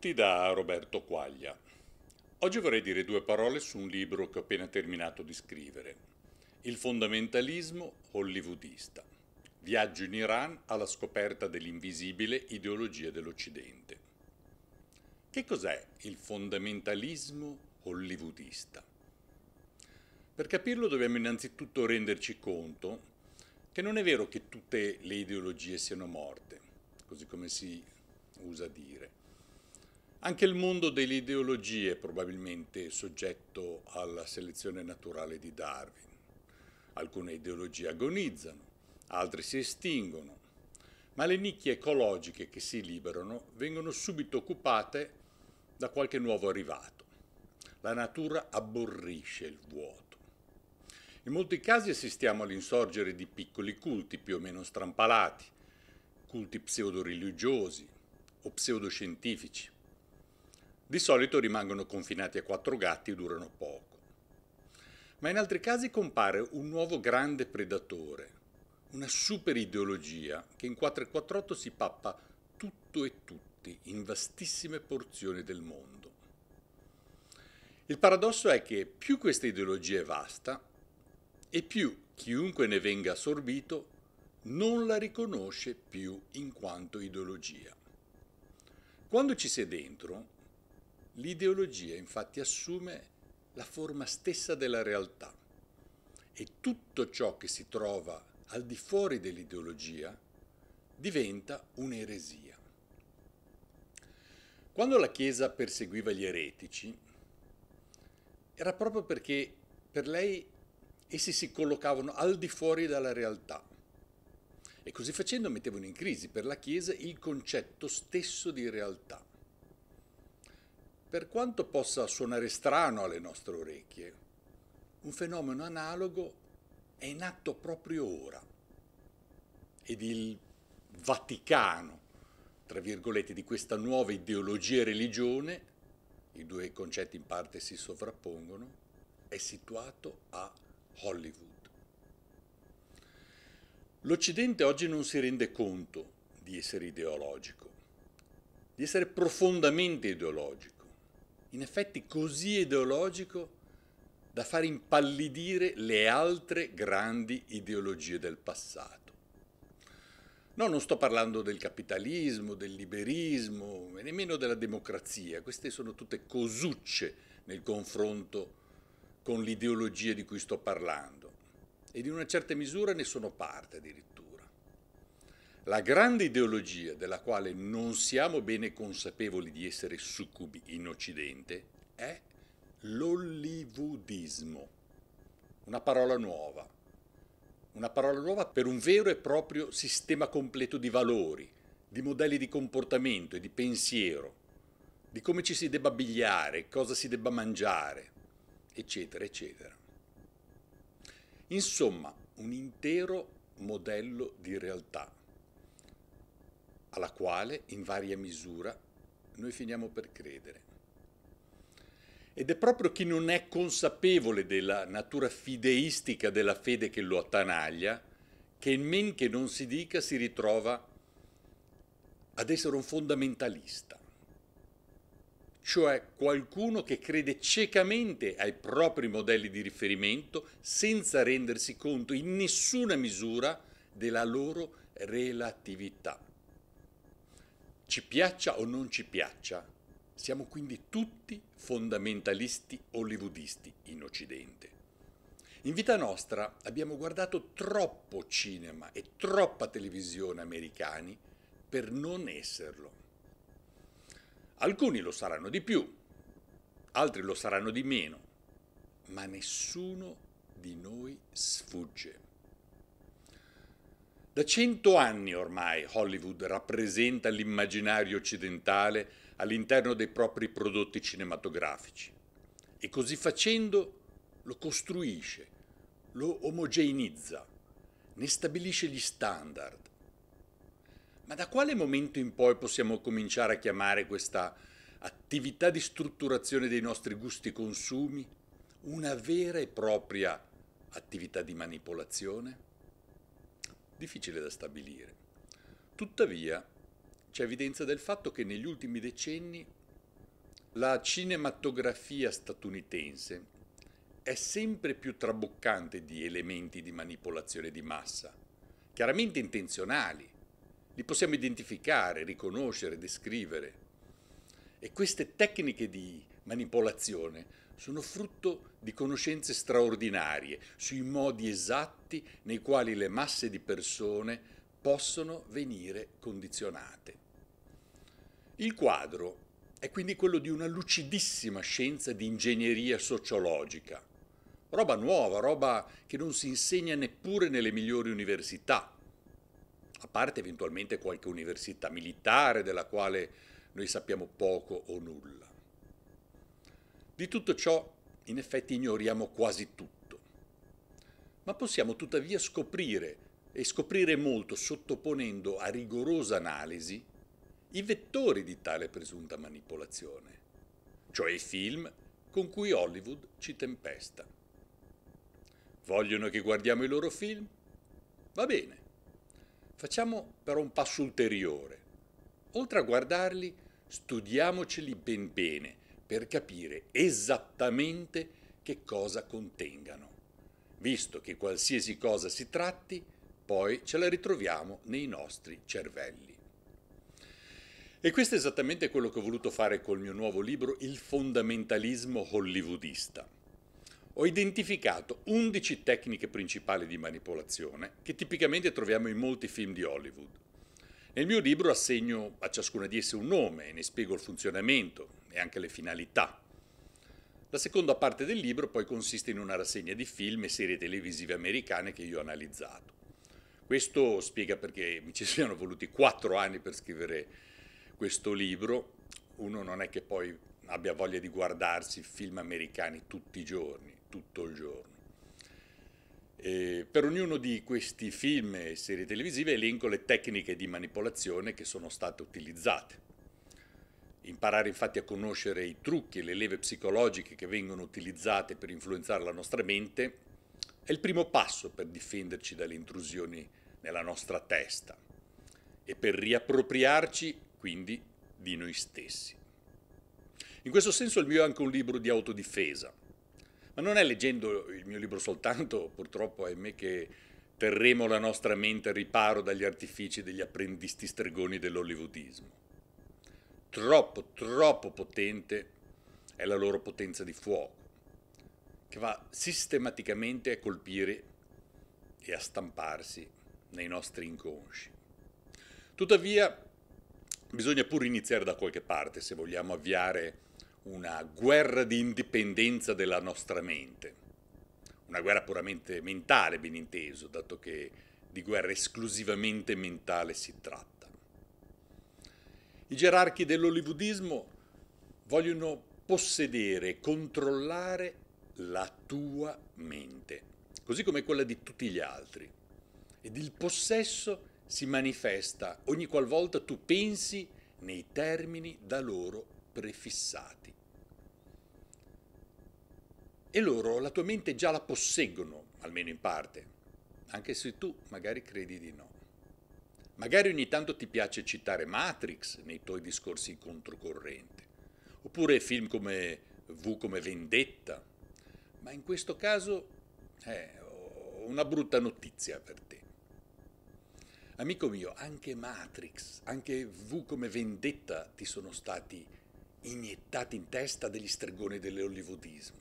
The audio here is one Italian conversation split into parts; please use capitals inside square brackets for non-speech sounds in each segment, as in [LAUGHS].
tutti da Roberto Quaglia. Oggi vorrei dire due parole su un libro che ho appena terminato di scrivere, Il fondamentalismo hollywoodista. Viaggio in Iran alla scoperta dell'invisibile ideologia dell'Occidente. Che cos'è il fondamentalismo hollywoodista? Per capirlo dobbiamo innanzitutto renderci conto che non è vero che tutte le ideologie siano morte, così come si usa dire. Anche il mondo delle ideologie è probabilmente soggetto alla selezione naturale di Darwin. Alcune ideologie agonizzano, altre si estinguono, ma le nicchie ecologiche che si liberano vengono subito occupate da qualche nuovo arrivato. La natura aborrisce il vuoto. In molti casi assistiamo all'insorgere di piccoli culti più o meno strampalati, culti pseudo-religiosi o pseudoscientifici di solito rimangono confinati a quattro gatti e durano poco. Ma in altri casi compare un nuovo grande predatore, una super ideologia che in 448 si pappa tutto e tutti in vastissime porzioni del mondo. Il paradosso è che più questa ideologia è vasta e più chiunque ne venga assorbito non la riconosce più in quanto ideologia. Quando ci si è dentro, L'ideologia infatti assume la forma stessa della realtà e tutto ciò che si trova al di fuori dell'ideologia diventa un'eresia. Quando la Chiesa perseguiva gli eretici, era proprio perché per lei essi si collocavano al di fuori dalla realtà e così facendo mettevano in crisi per la Chiesa il concetto stesso di realtà. Per quanto possa suonare strano alle nostre orecchie, un fenomeno analogo è in atto proprio ora ed il Vaticano, tra virgolette, di questa nuova ideologia e religione, i due concetti in parte si sovrappongono, è situato a Hollywood. L'Occidente oggi non si rende conto di essere ideologico, di essere profondamente ideologico in effetti così ideologico da far impallidire le altre grandi ideologie del passato. No, non sto parlando del capitalismo, del liberismo, e nemmeno della democrazia, queste sono tutte cosucce nel confronto con l'ideologia di cui sto parlando ed in una certa misura ne sono parte addirittura. La grande ideologia della quale non siamo bene consapevoli di essere succubi in Occidente è l'hollywoodismo. Una parola nuova. Una parola nuova per un vero e proprio sistema completo di valori, di modelli di comportamento e di pensiero, di come ci si debba abbigliare, cosa si debba mangiare, eccetera, eccetera. Insomma, un intero modello di realtà alla quale in varia misura noi finiamo per credere. Ed è proprio chi non è consapevole della natura fideistica della fede che lo attanaglia, che in men che non si dica si ritrova ad essere un fondamentalista, cioè qualcuno che crede ciecamente ai propri modelli di riferimento senza rendersi conto in nessuna misura della loro relatività. Ci piaccia o non ci piaccia, siamo quindi tutti fondamentalisti hollywoodisti in Occidente. In vita nostra abbiamo guardato troppo cinema e troppa televisione americani per non esserlo. Alcuni lo saranno di più, altri lo saranno di meno, ma nessuno di noi sfugge. Da cento anni ormai Hollywood rappresenta l'immaginario occidentale all'interno dei propri prodotti cinematografici e così facendo lo costruisce, lo omogeneizza, ne stabilisce gli standard. Ma da quale momento in poi possiamo cominciare a chiamare questa attività di strutturazione dei nostri gusti e consumi una vera e propria attività di manipolazione? difficile da stabilire. Tuttavia, c'è evidenza del fatto che negli ultimi decenni la cinematografia statunitense è sempre più traboccante di elementi di manipolazione di massa, chiaramente intenzionali. Li possiamo identificare, riconoscere, descrivere. E queste tecniche di manipolazione sono frutto di conoscenze straordinarie sui modi esatti nei quali le masse di persone possono venire condizionate. Il quadro è quindi quello di una lucidissima scienza di ingegneria sociologica, roba nuova, roba che non si insegna neppure nelle migliori università, a parte eventualmente qualche università militare della quale noi sappiamo poco o nulla. Di tutto ciò in effetti ignoriamo quasi tutto, ma possiamo tuttavia scoprire e scoprire molto sottoponendo a rigorosa analisi i vettori di tale presunta manipolazione, cioè i film con cui Hollywood ci tempesta. Vogliono che guardiamo i loro film? Va bene. Facciamo però un passo ulteriore. Oltre a guardarli, studiamoceli ben bene per capire esattamente che cosa contengano, visto che qualsiasi cosa si tratti, poi ce la ritroviamo nei nostri cervelli. E questo è esattamente quello che ho voluto fare col mio nuovo libro Il fondamentalismo hollywoodista. Ho identificato 11 tecniche principali di manipolazione che tipicamente troviamo in molti film di Hollywood nel mio libro assegno a ciascuna di esse un nome e ne spiego il funzionamento e anche le finalità. La seconda parte del libro poi consiste in una rassegna di film e serie televisive americane che io ho analizzato. Questo spiega perché mi ci [LAUGHS] siano voluti quattro anni per scrivere questo libro. Uno non è che poi abbia voglia di guardarsi film americani tutti i giorni, tutto il giorno. Eh, per ognuno di questi film e serie televisive elenco le tecniche di manipolazione che sono state utilizzate. Imparare infatti a conoscere i trucchi e le leve psicologiche che vengono utilizzate per influenzare la nostra mente è il primo passo per difenderci dalle intrusioni nella nostra testa e per riappropriarci quindi di noi stessi. In questo senso il mio è anche un libro di autodifesa. Ma non è leggendo il mio libro soltanto, purtroppo, ahimè, che terremo la nostra mente al riparo dagli artifici degli apprendisti stregoni dell'hollywoodismo. Troppo, troppo potente è la loro potenza di fuoco, che va sistematicamente a colpire e a stamparsi nei nostri inconsci. Tuttavia, bisogna pure iniziare da qualche parte se vogliamo avviare una guerra di indipendenza della nostra mente, una guerra puramente mentale, ben inteso, dato che di guerra esclusivamente mentale si tratta. I gerarchi dell'olivodismo vogliono possedere, controllare la tua mente, così come quella di tutti gli altri. Ed il possesso si manifesta ogni qualvolta tu pensi nei termini da loro prefissati. E loro la tua mente già la posseggono, almeno in parte, anche se tu magari credi di no. Magari ogni tanto ti piace citare Matrix nei tuoi discorsi controcorrente, oppure film come V come Vendetta, ma in questo caso eh, ho una brutta notizia per te. Amico mio, anche Matrix, anche V come Vendetta ti sono stati iniettati in testa degli stregoni dell'hollywoodismo.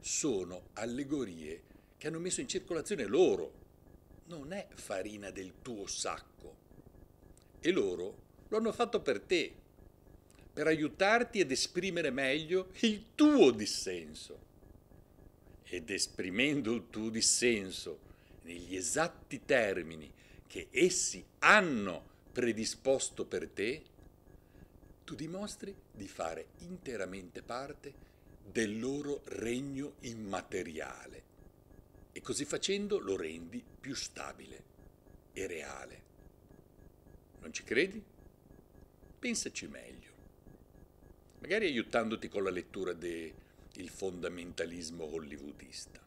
Sono allegorie che hanno messo in circolazione loro. Non è farina del tuo sacco. E loro lo hanno fatto per te, per aiutarti ad esprimere meglio il tuo dissenso. Ed esprimendo il tuo dissenso negli esatti termini che essi hanno predisposto per te, tu dimostri di fare interamente parte del loro regno immateriale e così facendo lo rendi più stabile e reale. Non ci credi? Pensaci meglio. Magari aiutandoti con la lettura del fondamentalismo hollywoodista.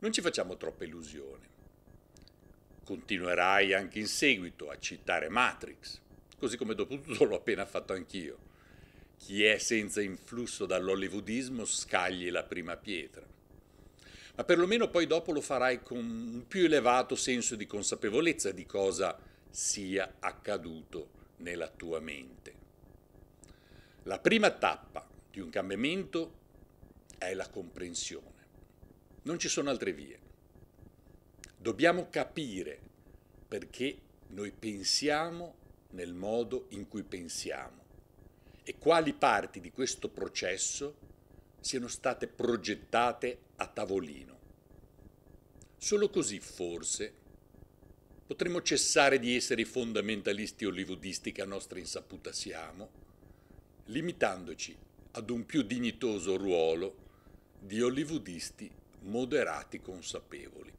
Non ci facciamo troppa illusione. Continuerai anche in seguito a citare Matrix, così come dopo tutto l'ho appena fatto anch'io. Chi è senza influsso dall'hollywoodismo scagli la prima pietra. Ma perlomeno poi dopo lo farai con un più elevato senso di consapevolezza di cosa sia accaduto nella tua mente. La prima tappa di un cambiamento è la comprensione. Non ci sono altre vie. Dobbiamo capire perché noi pensiamo nel modo in cui pensiamo e quali parti di questo processo siano state progettate a tavolino. Solo così, forse, potremo cessare di essere i fondamentalisti hollywoodisti che a nostra insaputa siamo, limitandoci ad un più dignitoso ruolo di hollywoodisti moderati consapevoli.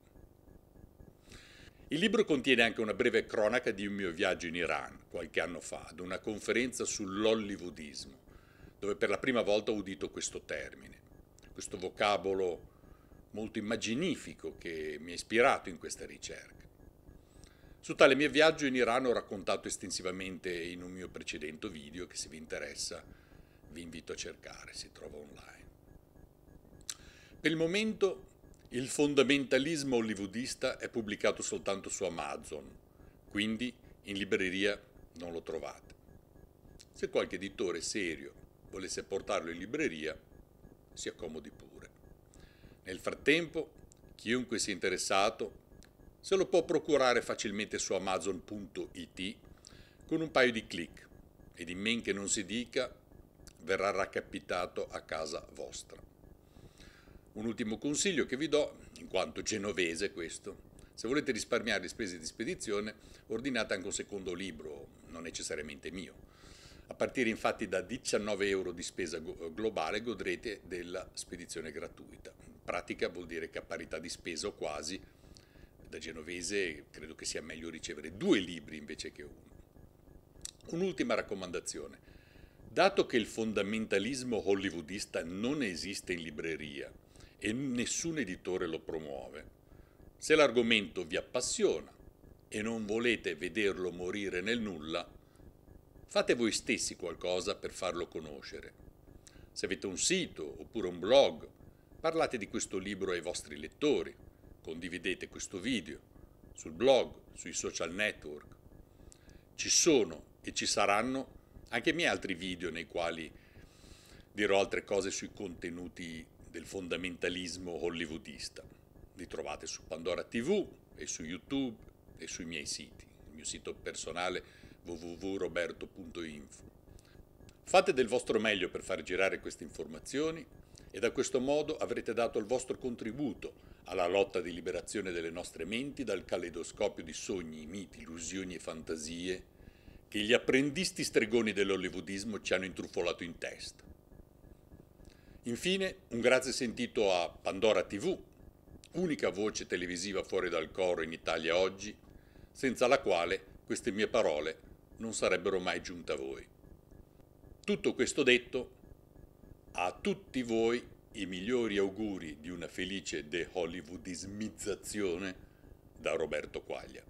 Il libro contiene anche una breve cronaca di un mio viaggio in Iran, qualche anno fa, ad una conferenza sull'hollywoodismo, dove per la prima volta ho udito questo termine, questo vocabolo molto immaginifico che mi ha ispirato in questa ricerca. Su tale mio viaggio in Iran ho raccontato estensivamente in un mio precedente video che se vi interessa vi invito a cercare, si trova online. Per il momento il fondamentalismo hollywoodista è pubblicato soltanto su Amazon, quindi in libreria non lo trovate. Se qualche editore serio volesse portarlo in libreria, si accomodi pure. Nel frattempo, chiunque sia interessato se lo può procurare facilmente su amazon.it con un paio di clic ed in men che non si dica verrà raccapitato a casa vostra. Un ultimo consiglio che vi do, in quanto genovese questo, se volete risparmiare le spese di spedizione, ordinate anche un secondo libro, non necessariamente mio. A partire infatti da 19 euro di spesa globale godrete della spedizione gratuita. In pratica vuol dire che a parità di spesa o quasi, da genovese credo che sia meglio ricevere due libri invece che uno. Un'ultima raccomandazione. Dato che il fondamentalismo hollywoodista non esiste in libreria, e nessun editore lo promuove. Se l'argomento vi appassiona e non volete vederlo morire nel nulla, fate voi stessi qualcosa per farlo conoscere. Se avete un sito oppure un blog, parlate di questo libro ai vostri lettori, condividete questo video sul blog, sui social network. Ci sono e ci saranno anche i miei altri video nei quali dirò altre cose sui contenuti del fondamentalismo hollywoodista. Li trovate su Pandora TV e su YouTube e sui miei siti, il mio sito personale www.roberto.info. Fate del vostro meglio per far girare queste informazioni e da questo modo avrete dato il vostro contributo alla lotta di liberazione delle nostre menti dal caleidoscopio di sogni, miti, illusioni e fantasie che gli apprendisti stregoni dell'hollywoodismo ci hanno intrufolato in testa. Infine, un grazie sentito a Pandora TV, unica voce televisiva fuori dal coro in Italia oggi, senza la quale queste mie parole non sarebbero mai giunte a voi. Tutto questo detto, a tutti voi i migliori auguri di una felice de-hollywoodismizzazione da Roberto Quaglia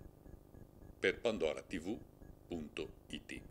per pandoratv.it.